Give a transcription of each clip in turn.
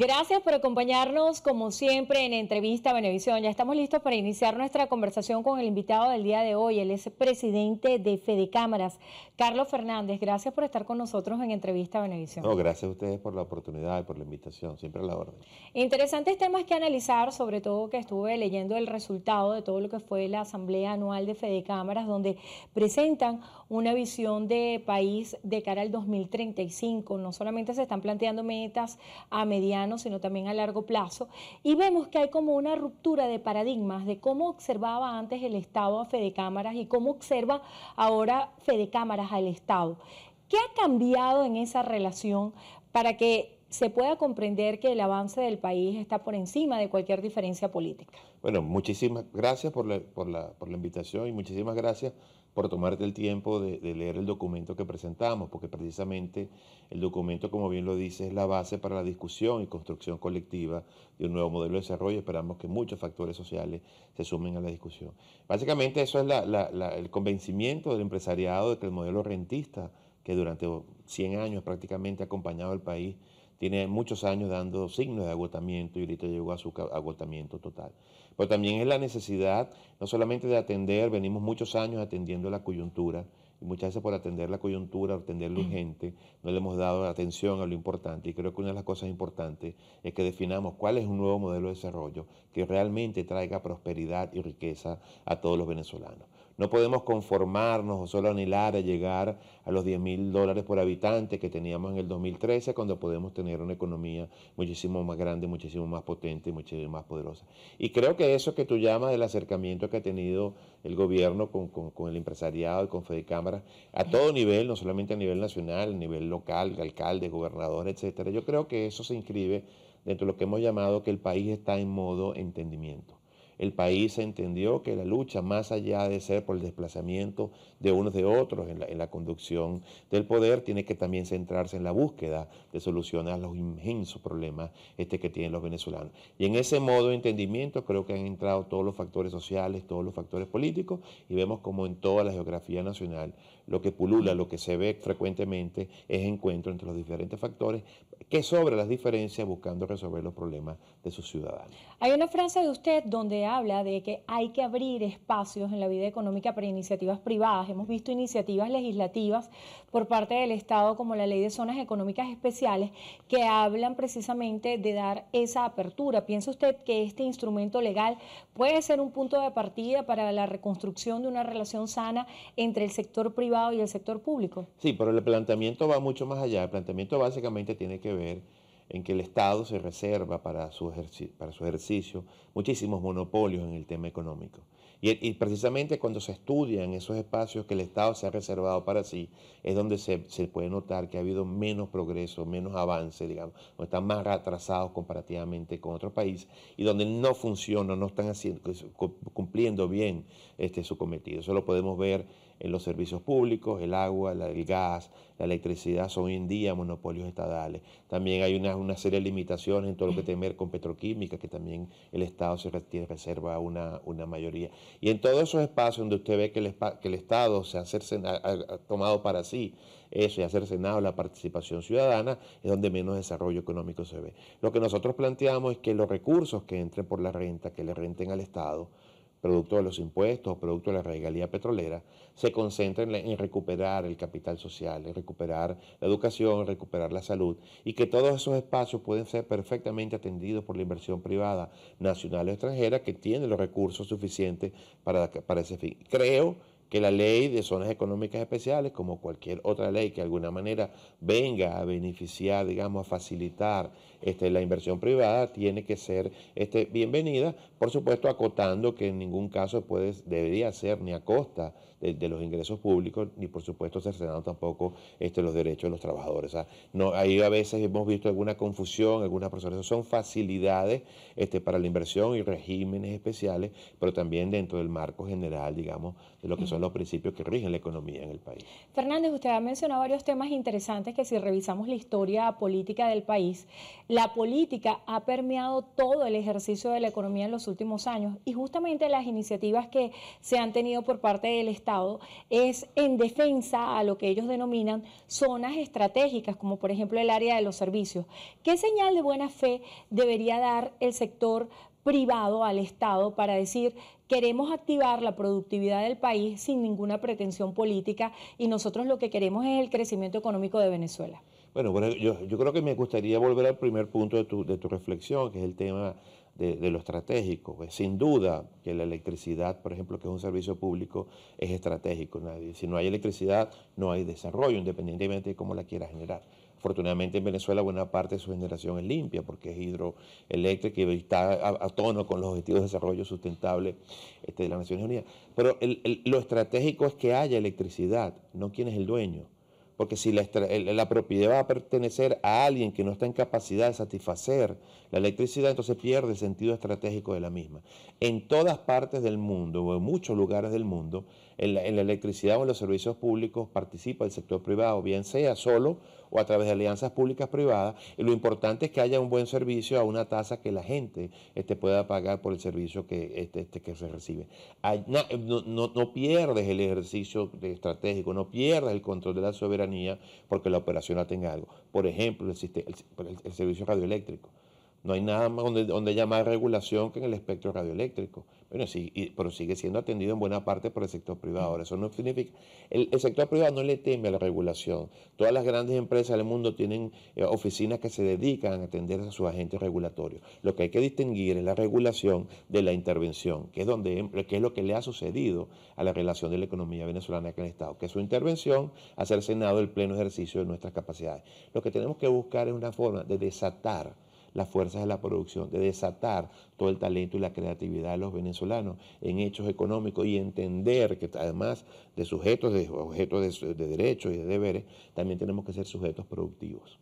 Gracias por acompañarnos como siempre en Entrevista Benevisión. Ya estamos listos para iniciar nuestra conversación con el invitado del día de hoy. Él es presidente de Fede Cámaras, Carlos Fernández. Gracias por estar con nosotros en Entrevista Benevisión. No, gracias a ustedes por la oportunidad y por la invitación. Siempre a la orden. Interesantes temas que analizar, sobre todo que estuve leyendo el resultado de todo lo que fue la Asamblea Anual de Fede Cámaras, donde presentan una visión de país de cara al 2035. No solamente se están planteando metas a mediano sino también a largo plazo, y vemos que hay como una ruptura de paradigmas de cómo observaba antes el Estado a Cámaras y cómo observa ahora Cámaras al Estado. ¿Qué ha cambiado en esa relación para que se pueda comprender que el avance del país está por encima de cualquier diferencia política? Bueno, muchísimas gracias por la invitación y muchísimas gracias por tomarte el tiempo de, leer el documento que presentamos, porque precisamente el documento, como bien lo dice, es la base para la discusión y construcción colectiva de un nuevo modelo de desarrollo. Esperamos que muchos factores sociales se sumen a la discusión. Básicamente eso es el convencimiento del empresariado de que el modelo rentista, que durante 100 años prácticamente ha acompañado al país, tiene muchos años dando signos de agotamiento y ahorita llegó a su agotamiento total pero también es la necesidad no solamente de atender, venimos muchos años atendiendo la coyuntura, y muchas veces por atender la coyuntura, atender lo urgente, no le hemos dado atención a lo importante. Y creo que una de las cosas importantes es que definamos cuál es un nuevo modelo de desarrollo que realmente traiga prosperidad y riqueza a todos los venezolanos. No podemos conformarnos o solo anhelar a llegar a los 10 mil dólares por habitante que teníamos en el 2013 cuando podemos tener una economía muchísimo más grande, muchísimo más potente y muchísimo más poderosa. Y creo que eso que tú llamas del acercamiento que ha tenido el gobierno con, el empresariado y con Cámara a todo nivel, no solamente a nivel nacional, a nivel local, alcalde, gobernador, etcétera. Yo creo que eso se inscribe dentro de lo que hemos llamado que el país está en modo entendimiento el país entendió que la lucha, más allá de ser por el desplazamiento de unos de otros en la, conducción del poder, tiene que también centrarse en la búsqueda de soluciones a los inmensos problemas este, que tienen los venezolanos. Y en ese modo de entendimiento creo que han entrado todos los factores sociales, todos los factores políticos, y vemos como en toda la geografía nacional lo que pulula, lo que se ve frecuentemente es encuentro entre los diferentes factores que sobre las diferencias buscando resolver los problemas de sus ciudadanos. Hay una frase de usted donde habla de que hay que abrir espacios en la vida económica para iniciativas privadas. Hemos visto iniciativas legislativas por parte del Estado como la Ley de Zonas Económicas Especiales que hablan precisamente de dar esa apertura. ¿Piensa usted que este instrumento legal puede ser un punto de partida para la reconstrucción de una relación sana entre el sector privado y el sector público? Sí, pero el planteamiento va mucho más allá. El planteamiento básicamente tiene que ver en que el Estado se reserva para su, ejercicio, para su ejercicio muchísimos monopolios en el tema económico. Y, precisamente cuando se estudian esos espacios que el Estado se ha reservado para sí, es donde se, puede notar que ha habido menos progreso, menos avance, digamos, donde están más atrasados comparativamente con otros países y donde no funcionan, no están haciendo, cumpliendo bien este, su cometido. Eso lo podemos ver en los servicios públicos, el agua, el gas, la electricidad son hoy en día monopolios estatales. También hay una, una serie de limitaciones en todo lo que tiene que ver con petroquímica, que también el Estado se reserva una, una mayoría. Y en todos esos espacios donde usted ve que el, Estado se ha, ha, tomado para sí eso y hacerse nada la participación ciudadana, es donde menos desarrollo económico se ve. Lo que nosotros planteamos es que los recursos que entren por la renta, que le renten al Estado, producto de los impuestos, producto de la regalía petrolera, se concentra en, recuperar el capital social, en recuperar la educación, recuperar la salud, y que todos esos espacios pueden ser perfectamente atendidos por la inversión privada, nacional o extranjera, que tiene los recursos suficientes para, para ese fin. Creo que la ley de zonas económicas especiales, como cualquier otra ley que de alguna manera venga a beneficiar, digamos, a facilitar este, la inversión privada tiene que ser este, bienvenida, por supuesto acotando que en ningún caso puede, debería ser ni a costa de, los ingresos públicos, ni por supuesto cercenando tampoco este, los derechos de los trabajadores. ahí a veces hemos visto alguna confusión, algunas personas son facilidades para la inversión y regímenes especiales, pero también dentro del marco general, digamos, de lo que son los principios que rigen la economía en el país. Fernández, usted ha mencionado varios temas interesantes que si revisamos la historia política del país, la política ha permeado todo el ejercicio de la economía en los últimos años y justamente las iniciativas que se han tenido por parte del Estado es en defensa a lo que ellos denominan zonas estratégicas, como por ejemplo el área de los servicios. ¿Qué señal de buena fe debería dar el sector privado al Estado para decir queremos activar la productividad del país sin ninguna pretensión política y nosotros lo que queremos es el crecimiento económico de Venezuela? Bueno, yo, creo que me gustaría volver al primer punto de tu, reflexión, que es el tema de, lo estratégico. Pues, sin duda que la electricidad, por ejemplo, que es un servicio público, es estratégico. Nadie, si no hay electricidad, no hay desarrollo, independientemente de cómo la quiera generar. Afortunadamente en Venezuela buena parte de su generación es limpia porque es hidroeléctrica y está a, tono con los objetivos de desarrollo sustentable este, de las Naciones Unidas. Pero lo estratégico es que haya electricidad, no quién es el dueño. Porque si la, propiedad va a pertenecer a alguien que no está en capacidad de satisfacer la electricidad, entonces pierde el sentido estratégico de la misma. En todas partes del mundo, o en muchos lugares del mundo, en la, electricidad o en los servicios públicos participa el sector privado, bien sea solo o a través de alianzas públicas privadas. Y lo importante es que haya un buen servicio a una tasa que la gente este, pueda pagar por el servicio que, este, este que se recibe. no, pierdes el ejercicio estratégico, no pierdes el control de la soberanía porque la operación la tenga algo. Por ejemplo, el servicio radioeléctrico. No hay nada más donde, haya más regulación que en el espectro radioeléctrico. Bueno, sí, pero sigue siendo atendido en buena parte por el sector privado. Ahora, eso no significa. El, sector privado no le teme a la regulación. Todas las grandes empresas del mundo tienen eh, oficinas que se dedican a atender a sus agentes regulatorios. Lo que hay que distinguir es la regulación de la intervención, que es, donde, que es lo que le ha sucedido a la relación de la economía venezolana con el Estado, que su intervención ha cercenado Senado el pleno ejercicio de nuestras capacidades. Lo que tenemos que buscar es una forma de desatar las fuerzas de la producción, de desatar todo el talento y la creatividad de los venezolanos en hechos económicos y entender que además de sujetos de, objetos de, derechos y de deberes, también tenemos que ser sujetos productivos.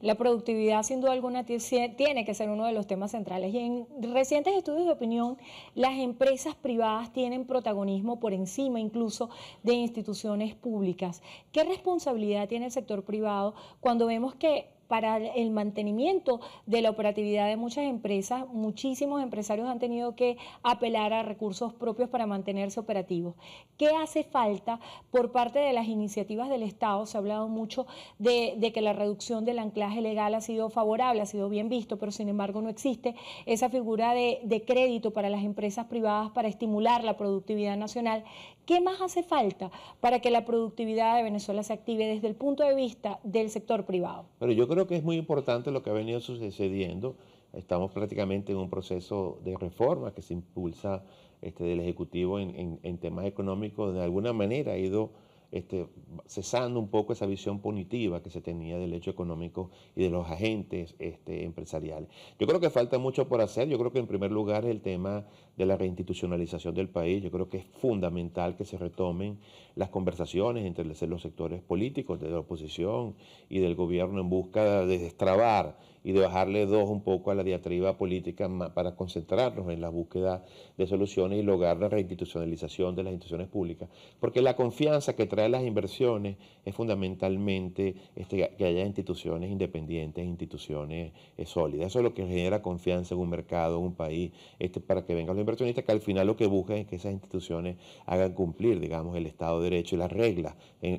La productividad, sin duda alguna, tiene que ser uno de los temas centrales. Y en recientes estudios de opinión, las empresas privadas tienen protagonismo por encima incluso de instituciones públicas. ¿Qué responsabilidad tiene el sector privado cuando vemos que para el mantenimiento de la operatividad de muchas empresas. Muchísimos empresarios han tenido que apelar a recursos propios para mantenerse operativos. ¿Qué hace falta por parte de las iniciativas del Estado? Se ha hablado mucho de, que la reducción del anclaje legal ha sido favorable, ha sido bien visto, pero sin embargo no existe esa figura de crédito para las empresas privadas para estimular la productividad nacional ¿Qué más hace falta para que la productividad de Venezuela se active desde el punto de vista del sector privado? Pero yo creo que es muy importante lo que ha venido sucediendo. Estamos prácticamente en un proceso de reforma que se impulsa este, del Ejecutivo en temas económicos. De alguna manera ha ido este, cesando un poco esa visión punitiva que se tenía del hecho económico y de los agentes este, empresariales. Yo creo que falta mucho por hacer. Yo creo que en primer lugar el tema de la reinstitucionalización del país. Yo creo que es fundamental que se retomen las conversaciones entre los sectores políticos, de la oposición y del gobierno en busca de destrabar y de bajarle dos un poco a la diatriba política para concentrarnos en la búsqueda de soluciones y lograr la reinstitucionalización de las instituciones públicas. Porque la confianza que trae las inversiones es fundamentalmente este, que haya instituciones independientes, instituciones eh, sólidas. Eso es lo que genera confianza en un mercado, en un país, este, para que vengan los inversionistas, que al final lo que buscan es que esas instituciones hagan cumplir, digamos, el Estado de Derecho y las reglas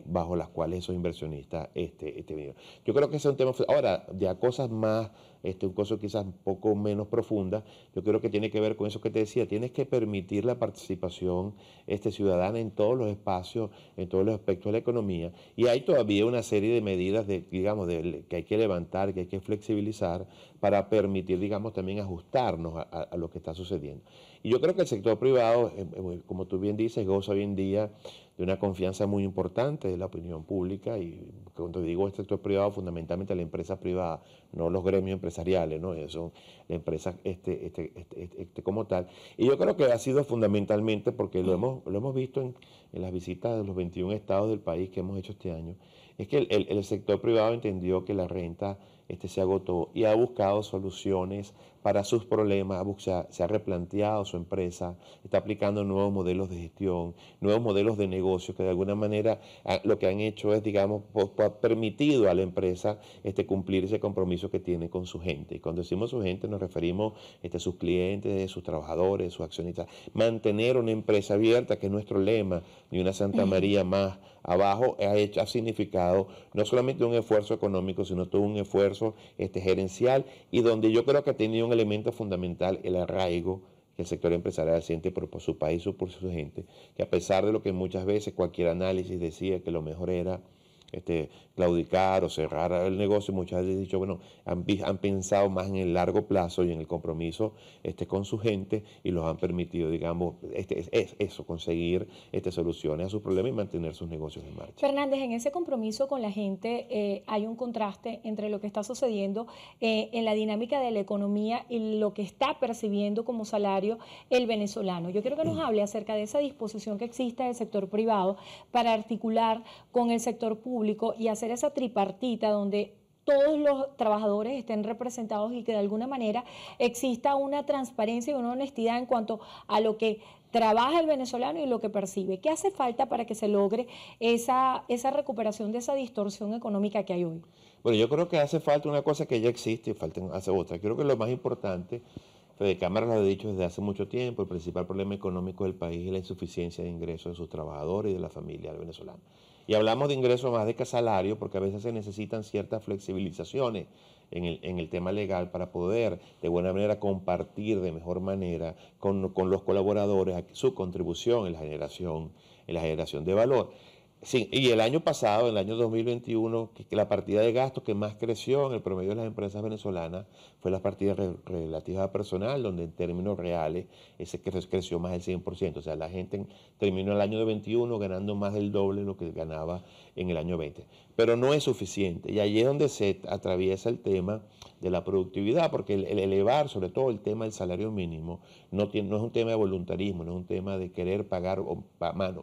bajo las cuales esos inversionistas este, este Yo creo que ese es un tema... Ahora, ya cosas más este, un coso quizás un poco menos profunda, yo creo que tiene que ver con eso que te decía, tienes que permitir la participación este, ciudadana en todos los espacios, en todos los aspectos de la economía. Y hay todavía una serie de medidas, de, digamos, que hay que levantar, que hay que flexibilizar para permitir, digamos, también ajustarnos a, a lo que está sucediendo. Y yo creo que el sector privado, eh, eh, como tú bien dices, goza hoy en día de una confianza muy importante de la opinión pública y cuando digo el sector privado, fundamentalmente la empresa privada, no los gremios empresariales, ¿no? Son la empresa este este, este, este, este, como tal. Y yo creo que ha sido fundamentalmente, porque lo mm. hemos, lo hemos visto en, las visitas de los 21 estados del país que hemos hecho este año, es que el, sector privado entendió que la renta este, se agotó y ha buscado soluciones para sus problemas, se ha, replanteado su empresa, está aplicando nuevos modelos de gestión, nuevos modelos de negocio que de alguna manera ah, lo que han hecho es, digamos, ha permitido a la empresa este, cumplir ese compromiso que tiene con su gente. Y cuando decimos su gente nos referimos este, a sus clientes, a sus trabajadores, a sus accionistas. Mantener una empresa abierta, que es nuestro lema, ni una Santa María más abajo, ha, significado no solamente un esfuerzo económico, sino todo un esfuerzo este, gerencial y donde yo creo que ha tenido un elemento fundamental el arraigo que el sector empresarial siente por, por su país o por su gente, que a pesar de lo que muchas veces cualquier análisis decía que lo mejor era este, claudicar o cerrar el negocio, muchas veces han dicho, bueno, han, pensado más en el largo plazo y en el compromiso este, con su gente y los han permitido, digamos, este, eso, conseguir este, soluciones a sus problemas y mantener sus negocios en marcha. Fernández, en ese compromiso con la gente eh, hay un contraste entre lo que está sucediendo eh, en la dinámica de la economía y lo que está percibiendo como salario el venezolano. Yo quiero que nos mm. hable acerca de esa disposición que existe del sector privado para articular con el sector público y hacer esa tripartita donde todos los trabajadores estén representados y que de alguna manera exista una transparencia y una honestidad en cuanto a lo que trabaja el venezolano y lo que percibe. ¿Qué hace falta para que se logre esa, esa recuperación de esa distorsión económica que hay hoy? Bueno, yo creo que hace falta una cosa que ya existe y falta hace otra. Creo que lo más importante Fede Cámara lo ha dicho desde hace mucho tiempo, el principal problema económico del país es la insuficiencia de ingresos de sus trabajadores y de la familia venezolana. Y hablamos de ingresos más de que salario, porque a veces se necesitan ciertas flexibilizaciones en el, tema legal para poder de buena manera compartir de mejor manera con, con los colaboradores su contribución en la generación, en la generación de valor. Sí, y el año pasado, en el año 2021, que la partida de gastos que más creció en el promedio de las empresas venezolanas fue la partida relativa a personal, donde en términos reales ese creció más del 100%. O sea, la gente terminó el año de 21 ganando más del doble de lo que ganaba en el año 20. Pero no es suficiente. Y allí es donde se atraviesa el tema de la productividad, porque el, elevar, sobre todo el tema del salario mínimo, no, es un tema de voluntarismo, no es un tema de querer pagar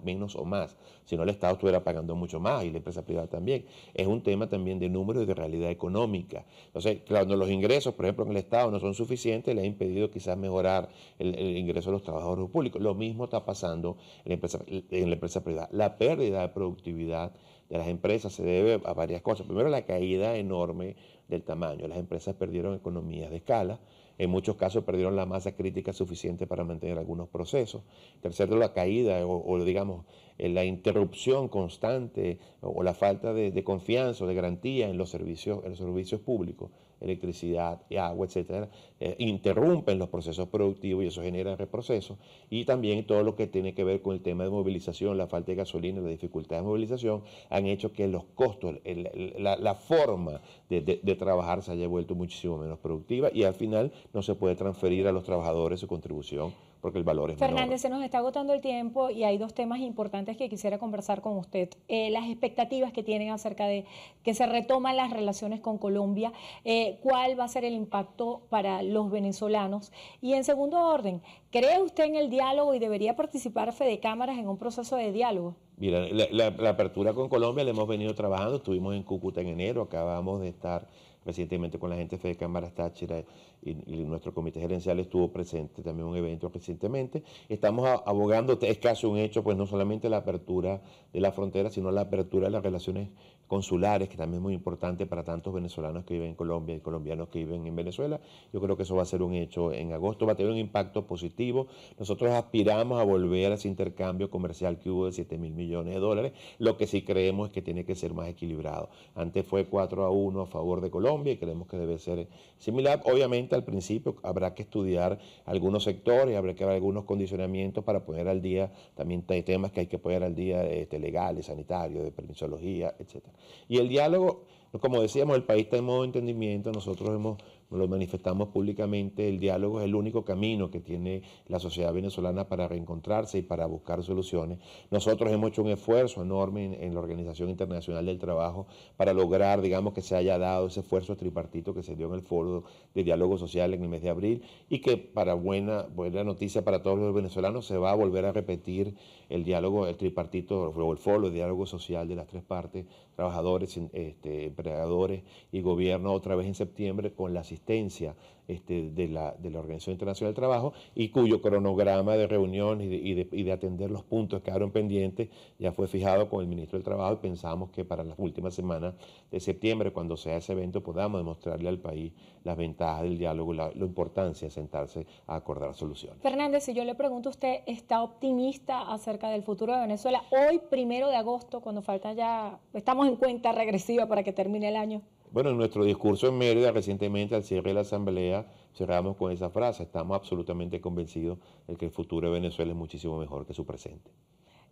menos o más, sino el Estado estuviera pagando mucho más y la empresa privada también. Es un tema también de números y de realidad económica. Entonces, cuando los ingresos, por ejemplo, en el Estado no son suficientes, le ha impedido quizás mejorar el, ingreso de los trabajadores públicos. Lo mismo está pasando empresa, en la empresa privada. La pérdida de productividad de las empresas se debe a varias cosas. Primero, la caída enorme del tamaño. Las empresas perdieron economías de escala en muchos casos perdieron la masa crítica suficiente para mantener algunos procesos. Tercero, la caída o, digamos eh, la interrupción constante o, la falta de, de, confianza o de garantía en los servicios, en los servicios públicos electricidad, agua, etcétera, eh, interrumpen los procesos productivos y eso genera reprocesos. Y también todo lo que tiene que ver con el tema de movilización, la falta de gasolina, la dificultad de movilización, han hecho que los costos, la, forma de, de, trabajar se haya vuelto muchísimo menos productiva y al final no se puede transferir a los trabajadores su contribución porque el valor es Fernández, se nos está agotando el tiempo y hay dos temas importantes que quisiera conversar con usted. Eh, las expectativas que tienen acerca de que se retoman las relaciones con Colombia, eh, cuál va a ser el impacto para los venezolanos. Y en segundo orden, ¿cree usted en el diálogo y debería participar Fede Cámaras en un proceso de diálogo? Mira, la, la apertura con Colombia la hemos venido trabajando, estuvimos en Cúcuta en enero, acabamos de estar recientemente con la gente de Cámara Táchira y, nuestro comité gerencial estuvo presente también un evento recientemente. Estamos abogando, es casi un hecho, pues no solamente la apertura de la frontera, sino la apertura de las relaciones consulares, que también es muy importante para tantos venezolanos que viven en Colombia y colombianos que viven en Venezuela. Yo creo que eso va a ser un hecho en agosto, va a tener un impacto positivo. Nosotros aspiramos a volver a ese intercambio comercial que hubo de 7 mil millones de dólares. Lo que sí creemos es que tiene que ser más equilibrado. Antes fue 4 a 1 a favor de Colombia y creemos que debe ser similar. Obviamente al principio habrá que estudiar algunos sectores, habrá que ver algunos condicionamientos para poner al día, también temas que hay que poner al día este, legales, sanitarios, de permisología, etc. Y el diálogo, como decíamos, el país está en modo entendimiento, nosotros hemos lo manifestamos públicamente, el diálogo es el único camino que tiene la sociedad venezolana para reencontrarse y para buscar soluciones. Nosotros hemos hecho un esfuerzo enorme en, la Organización Internacional del Trabajo para lograr, digamos, que se haya dado ese esfuerzo tripartito que se dio en el foro de diálogo social en el mes de abril y que para buena, buena noticia para todos los venezolanos se va a volver a repetir el diálogo, el tripartito, o el foro, de diálogo social de las tres partes trabajadores, este, empleadores y gobierno otra vez en septiembre con la asistencia este, de, la, de, la, Organización Internacional del Trabajo y cuyo cronograma de reuniones y de, y, de, atender los puntos que quedaron pendientes ya fue fijado con el ministro del Trabajo y pensamos que para las últimas semanas de septiembre, cuando sea ese evento, podamos demostrarle al país las ventajas del diálogo, la, la importancia de sentarse a acordar soluciones. Fernández, si yo le pregunto a usted, ¿está optimista acerca del futuro de Venezuela hoy, primero de agosto, cuando falta ya, estamos en cuenta regresiva para que termine el año? Bueno, en nuestro discurso en Mérida recientemente al cierre de la asamblea cerramos con esa frase, estamos absolutamente convencidos de que el futuro de Venezuela es muchísimo mejor que su presente.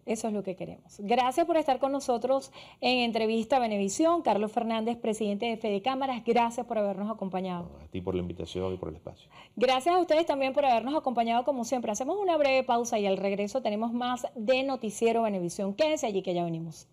Eso es lo que queremos. Gracias por estar con nosotros en entrevista a Benevisión. Carlos Fernández, presidente de Fede Cámaras, gracias por habernos acompañado. a ti por la invitación y por el espacio. Gracias a ustedes también por habernos acompañado como siempre. Hacemos una breve pausa y al regreso tenemos más de Noticiero Benevisión. Quédense allí que ya venimos.